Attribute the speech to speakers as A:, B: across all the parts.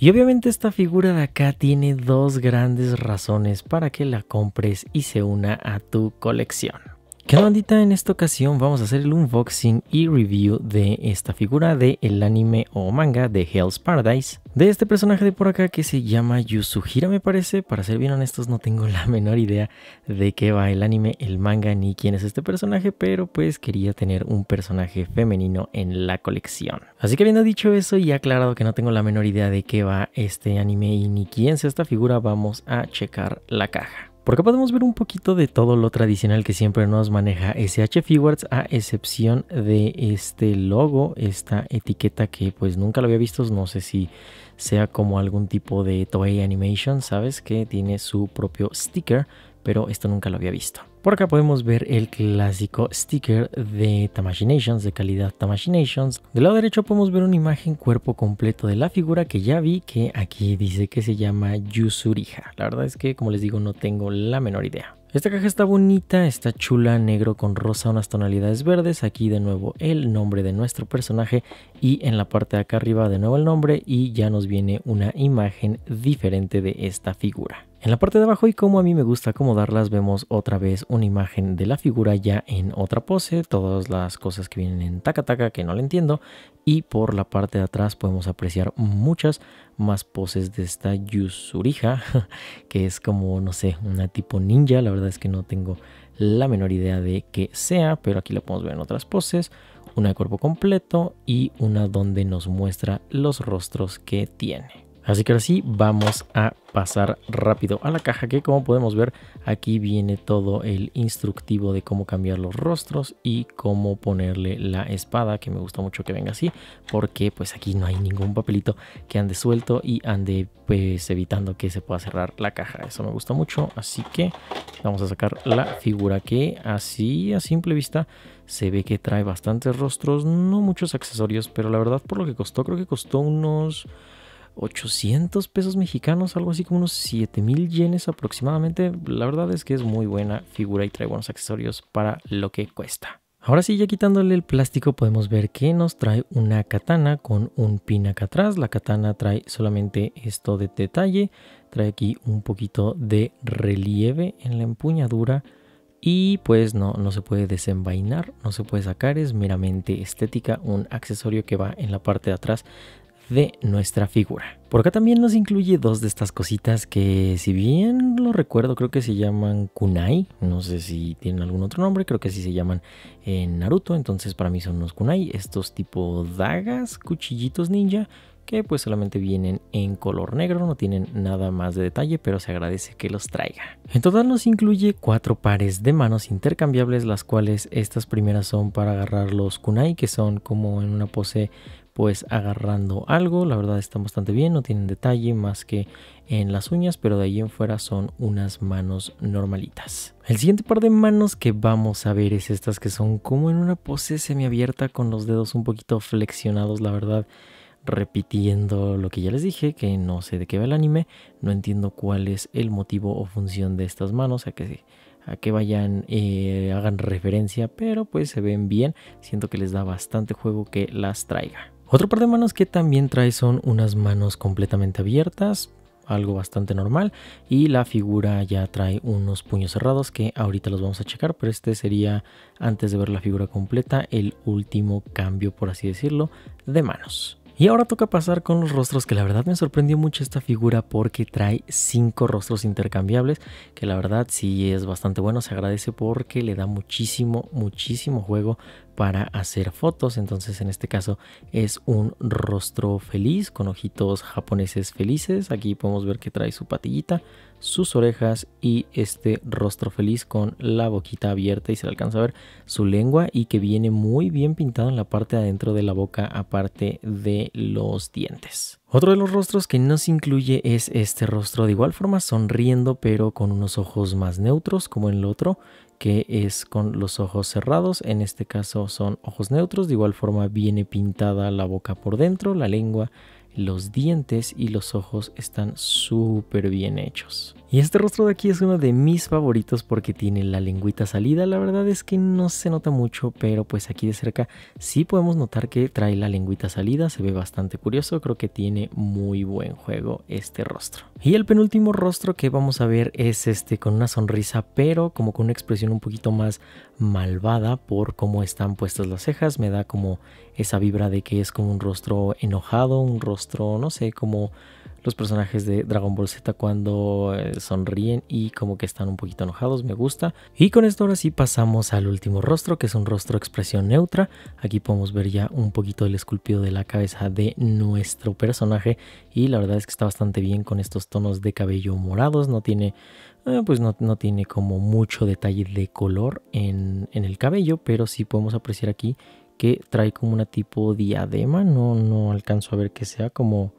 A: Y obviamente esta figura de acá tiene dos grandes razones para que la compres y se una a tu colección. ¿Qué bandita? En esta ocasión vamos a hacer el unboxing y review de esta figura del el anime o manga de Hell's Paradise. De este personaje de por acá que se llama Yusuhira me parece, para ser bien honestos no tengo la menor idea de qué va el anime, el manga ni quién es este personaje, pero pues quería tener un personaje femenino en la colección. Así que habiendo dicho eso y aclarado que no tengo la menor idea de qué va este anime y ni quién es esta figura, vamos a checar la caja porque podemos ver un poquito de todo lo tradicional que siempre nos maneja SH Figuarts a excepción de este logo, esta etiqueta que pues nunca lo había visto, no sé si sea como algún tipo de Toei Animation, ¿sabes? Que tiene su propio sticker, pero esto nunca lo había visto. Por acá podemos ver el clásico sticker de Tamaginations, de calidad Tamaginations. Del lado derecho podemos ver una imagen cuerpo completo de la figura que ya vi que aquí dice que se llama Yusuriha. La verdad es que, como les digo, no tengo la menor idea. Esta caja está bonita, está chula, negro con rosa, unas tonalidades verdes. Aquí de nuevo el nombre de nuestro personaje y en la parte de acá arriba de nuevo el nombre y ya nos viene una imagen diferente de esta figura. En la parte de abajo y como a mí me gusta acomodarlas vemos otra vez una imagen de la figura ya en otra pose, todas las cosas que vienen en taca taca que no le entiendo y por la parte de atrás podemos apreciar muchas más poses de esta Yusurija que es como no sé una tipo ninja, la verdad es que no tengo la menor idea de que sea, pero aquí la podemos ver en otras poses, una de cuerpo completo y una donde nos muestra los rostros que tiene. Así que ahora sí, vamos a pasar rápido a la caja que como podemos ver aquí viene todo el instructivo de cómo cambiar los rostros y cómo ponerle la espada que me gusta mucho que venga así porque pues aquí no hay ningún papelito que ande suelto y ande pues evitando que se pueda cerrar la caja eso me gusta mucho así que vamos a sacar la figura que así a simple vista se ve que trae bastantes rostros no muchos accesorios pero la verdad por lo que costó creo que costó unos 800 pesos mexicanos, algo así como unos 7 mil yenes aproximadamente. La verdad es que es muy buena figura y trae buenos accesorios para lo que cuesta. Ahora sí, ya quitándole el plástico podemos ver que nos trae una katana con un pin acá atrás. La katana trae solamente esto de detalle, trae aquí un poquito de relieve en la empuñadura y pues no, no se puede desenvainar, no se puede sacar, es meramente estética, un accesorio que va en la parte de atrás de nuestra figura. Por acá también nos incluye dos de estas cositas que si bien lo recuerdo creo que se llaman kunai, no sé si tienen algún otro nombre, creo que sí se llaman en Naruto, entonces para mí son unos kunai, estos tipo dagas, cuchillitos ninja, que pues solamente vienen en color negro, no tienen nada más de detalle, pero se agradece que los traiga. En total nos incluye cuatro pares de manos intercambiables, las cuales estas primeras son para agarrar los kunai, que son como en una pose pues agarrando algo. La verdad están bastante bien, no tienen detalle más que en las uñas, pero de ahí en fuera son unas manos normalitas. El siguiente par de manos que vamos a ver es estas que son como en una pose semiabierta con los dedos un poquito flexionados, la verdad. Repitiendo lo que ya les dije, que no sé de qué va el anime, no entiendo cuál es el motivo o función de estas manos, a que a que vayan, eh, hagan referencia, pero pues se ven bien. Siento que les da bastante juego que las traiga. Otro par de manos que también trae son unas manos completamente abiertas, algo bastante normal, y la figura ya trae unos puños cerrados que ahorita los vamos a checar, pero este sería, antes de ver la figura completa, el último cambio, por así decirlo, de manos. Y ahora toca pasar con los rostros, que la verdad me sorprendió mucho esta figura porque trae cinco rostros intercambiables, que la verdad sí es bastante bueno, se agradece porque le da muchísimo, muchísimo juego para hacer fotos, entonces en este caso es un rostro feliz con ojitos japoneses felices, aquí podemos ver que trae su patillita, sus orejas y este rostro feliz con la boquita abierta y se le alcanza a ver su lengua y que viene muy bien pintada en la parte de adentro de la boca aparte de los dientes. Otro de los rostros que nos incluye es este rostro de igual forma sonriendo pero con unos ojos más neutros como en el otro que es con los ojos cerrados, en este caso son ojos neutros, de igual forma viene pintada la boca por dentro, la lengua, los dientes y los ojos están súper bien hechos. Y este rostro de aquí es uno de mis favoritos porque tiene la lengüita salida. La verdad es que no se nota mucho, pero pues aquí de cerca sí podemos notar que trae la lengüita salida. Se ve bastante curioso. Creo que tiene muy buen juego este rostro. Y el penúltimo rostro que vamos a ver es este con una sonrisa, pero como con una expresión un poquito más malvada por cómo están puestas las cejas. Me da como esa vibra de que es como un rostro enojado, un rostro, no sé, como los personajes de Dragon Ball Z cuando eh, sonríen y como que están un poquito enojados, me gusta. Y con esto ahora sí pasamos al último rostro, que es un rostro expresión neutra. Aquí podemos ver ya un poquito del esculpido de la cabeza de nuestro personaje y la verdad es que está bastante bien con estos tonos de cabello morados, no tiene eh, pues no, no, tiene como mucho detalle de color en, el cabello, pero sí podemos apreciar aquí que trae como una tipo diadema, no, no alcanzo a ver que sea como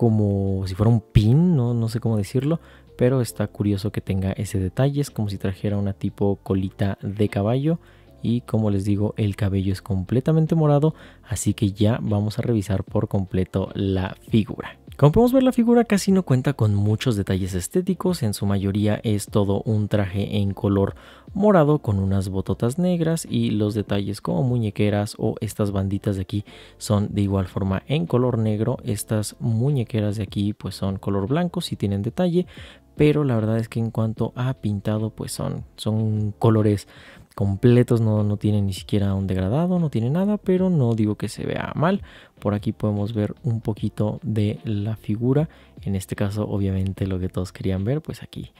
A: como si fuera un pin, no, no sé cómo decirlo, pero está curioso que tenga ese detalle, es como si trajera una tipo colita de caballo y como les digo el cabello es completamente morado, así que ya vamos a revisar por completo la figura. Como podemos ver, la figura casi no cuenta con muchos detalles estéticos, en su mayoría es todo un traje en color morado con unas bototas negras y los detalles como muñequeras o estas banditas de aquí son de igual forma en color negro, estas muñequeras de aquí pues son color blanco si tienen detalle, pero la verdad es que en cuanto a pintado pues son, son colores completos, no, no tiene ni siquiera un degradado, no tiene nada, pero no digo que se vea mal. Por aquí podemos ver un poquito de la figura, en este caso obviamente lo que todos querían ver, pues aquí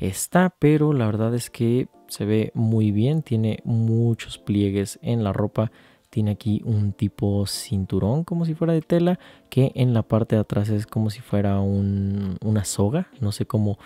A: está, pero la verdad es que se ve muy bien, tiene muchos pliegues en la ropa, tiene aquí un tipo cinturón como si fuera de tela, que en la parte de atrás es como si fuera una soga, no sé cómo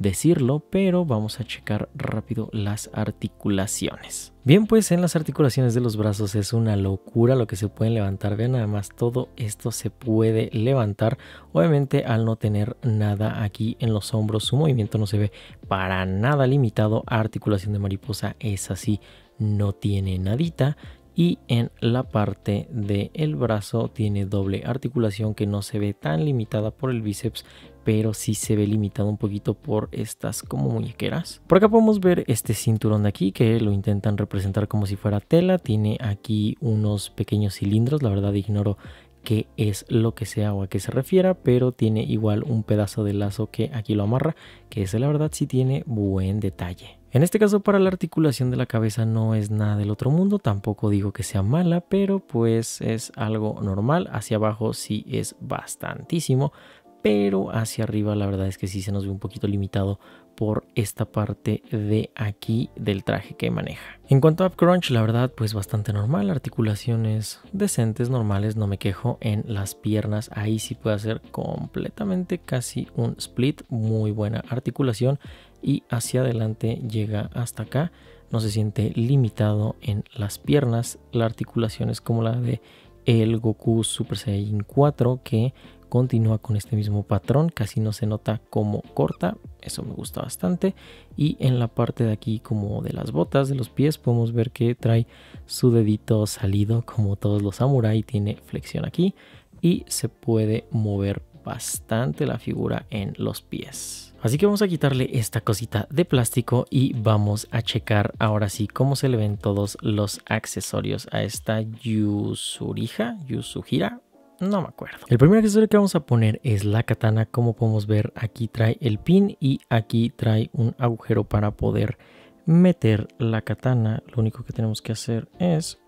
A: decirlo, pero vamos a checar rápido las articulaciones. Bien, pues en las articulaciones de los brazos es una locura lo que se pueden levantar. Vean, además todo esto se puede levantar. Obviamente al no tener nada aquí en los hombros, su movimiento no se ve para nada limitado. Articulación de mariposa es así, no tiene nadita y en la parte del brazo tiene doble articulación que no se ve tan limitada por el bíceps pero sí se ve limitado un poquito por estas como muñequeras. Por acá podemos ver este cinturón de aquí que lo intentan representar como si fuera tela. Tiene aquí unos pequeños cilindros, la verdad ignoro qué es lo que sea o a qué se refiera, pero tiene igual un pedazo de lazo que aquí lo amarra, que ese la verdad sí tiene buen detalle. En este caso para la articulación de la cabeza no es nada del otro mundo, tampoco digo que sea mala, pero pues es algo normal, hacia abajo sí es bastantísimo, pero hacia arriba la verdad es que sí se nos ve un poquito limitado por esta parte de aquí del traje que maneja. En cuanto a crunch la verdad, pues bastante normal, articulaciones decentes, normales, no me quejo. En las piernas, ahí sí puede hacer completamente casi un split, muy buena articulación y hacia adelante llega hasta acá. No se siente limitado en las piernas. La articulación es como la de el Goku Super Saiyan 4 que continúa con este mismo patrón, casi no se nota como corta, eso me gusta bastante. Y en la parte de aquí como de las botas, de los pies, podemos ver que trae su dedito salido como todos los samurai, tiene flexión aquí y se puede mover bastante la figura en los pies. Así que vamos a quitarle esta cosita de plástico y vamos a checar ahora sí cómo se le ven todos los accesorios a esta Yusurija, Yusuhira, no me acuerdo. El primer accesorio que vamos a poner es la katana. Como podemos ver, aquí trae el pin y aquí trae un agujero para poder meter la katana. Lo único que tenemos que hacer es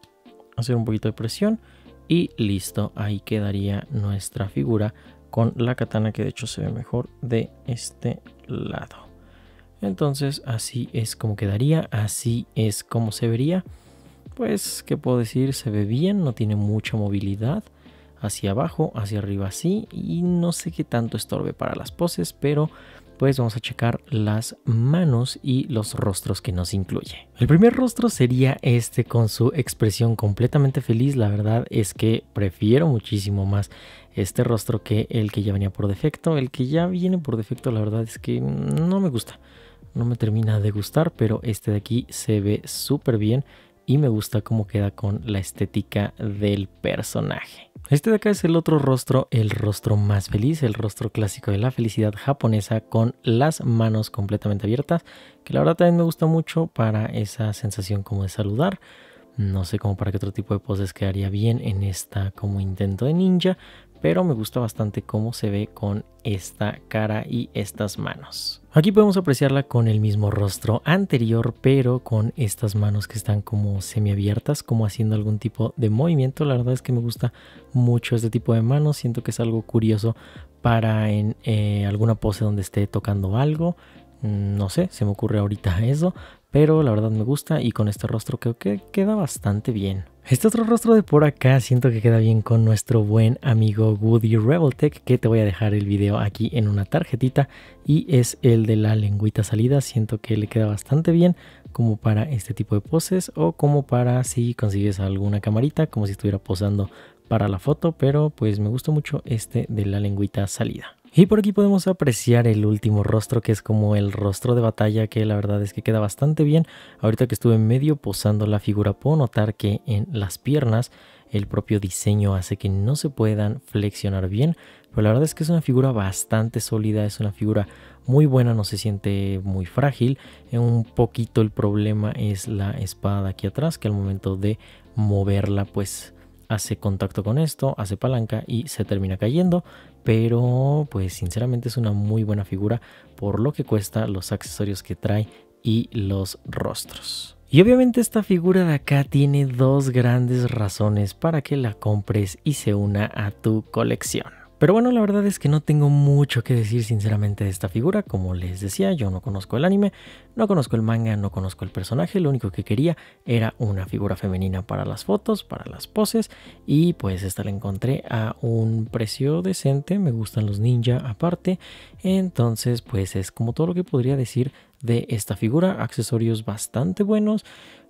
A: hacer un poquito de presión y listo. Ahí quedaría nuestra figura con la katana que de hecho se ve mejor de este lado. Entonces así es como quedaría, así es como se vería. Pues, que puedo decir? Se ve bien, no tiene mucha movilidad. Hacia abajo, hacia arriba así. Y no sé qué tanto estorbe para las poses, pero pues vamos a checar las manos y los rostros que nos incluye. El primer rostro sería este con su expresión completamente feliz. La verdad es que prefiero muchísimo más este rostro que el que ya venía por defecto. El que ya viene por defecto la verdad es que no me gusta. No me termina de gustar, pero este de aquí se ve súper bien y me gusta cómo queda con la estética del personaje. Este de acá es el otro rostro, el rostro más feliz, el rostro clásico de la felicidad japonesa con las manos completamente abiertas, que la verdad también me gusta mucho para esa sensación como de saludar. No sé cómo para qué otro tipo de poses quedaría bien en esta como intento de ninja, pero me gusta bastante cómo se ve con esta cara y estas manos. Aquí podemos apreciarla con el mismo rostro anterior, pero con estas manos que están como semiabiertas, como haciendo algún tipo de movimiento. La verdad es que me gusta mucho este tipo de manos, siento que es algo curioso para en eh, alguna pose donde esté tocando algo. Mm, no sé, se me ocurre ahorita eso, pero la verdad me gusta y con este rostro creo que queda bastante bien. Este otro rostro de por acá siento que queda bien con nuestro buen amigo Woody Rebeltech, que te voy a dejar el video aquí en una tarjetita, y es el de la lengüita salida, siento que le queda bastante bien como para este tipo de poses o como para si consigues alguna camarita, como si estuviera posando para la foto, pero pues me gustó mucho este de la lengüita salida. Y por aquí podemos apreciar el último rostro que es como el rostro de batalla que la verdad es que queda bastante bien. Ahorita que estuve medio posando la figura puedo notar que en las piernas el propio diseño hace que no se puedan flexionar bien. Pero la verdad es que es una figura bastante sólida, es una figura muy buena, no se siente muy frágil. Eh, un poquito el problema es la espada aquí atrás que al momento de moverla pues hace contacto con esto, hace palanca y se termina cayendo, pero pues sinceramente es una muy buena figura por lo que cuesta, los accesorios que trae y los rostros. Y obviamente esta figura de acá tiene dos grandes razones para que la compres y se una a tu colección. Pero bueno, la verdad es que no tengo mucho que decir sinceramente de esta figura. Como les decía, yo no conozco el anime, no conozco el manga, no conozco el personaje. Lo único que quería era una figura femenina para las fotos, para las poses. Y pues esta la encontré a un precio decente. Me gustan los ninja aparte. Entonces pues es como todo lo que podría decir de esta figura. Accesorios bastante buenos.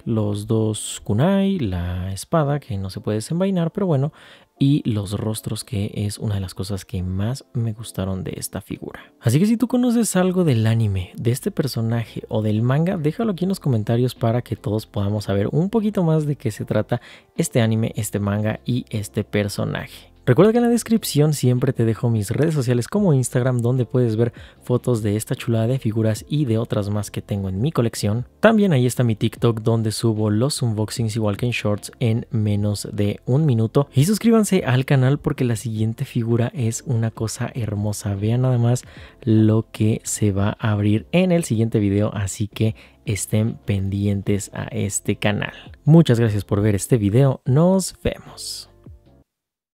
A: Los dos kunai, la espada que no se puede desenvainar, pero bueno. Y los rostros que es una de las cosas que más me gustaron de esta figura. Así que si tú conoces algo del anime, de este personaje o del manga, déjalo aquí en los comentarios para que todos podamos saber un poquito más de qué se trata este anime, este manga y este personaje. Recuerda que en la descripción siempre te dejo mis redes sociales como Instagram donde puedes ver fotos de esta chulada de figuras y de otras más que tengo en mi colección. También ahí está mi TikTok donde subo los unboxings y que shorts en menos de un minuto. Y suscríbanse al canal porque la siguiente figura es una cosa hermosa. Vean nada más lo que se va a abrir en el siguiente video, así que estén pendientes a este canal. Muchas gracias por ver este video, nos vemos.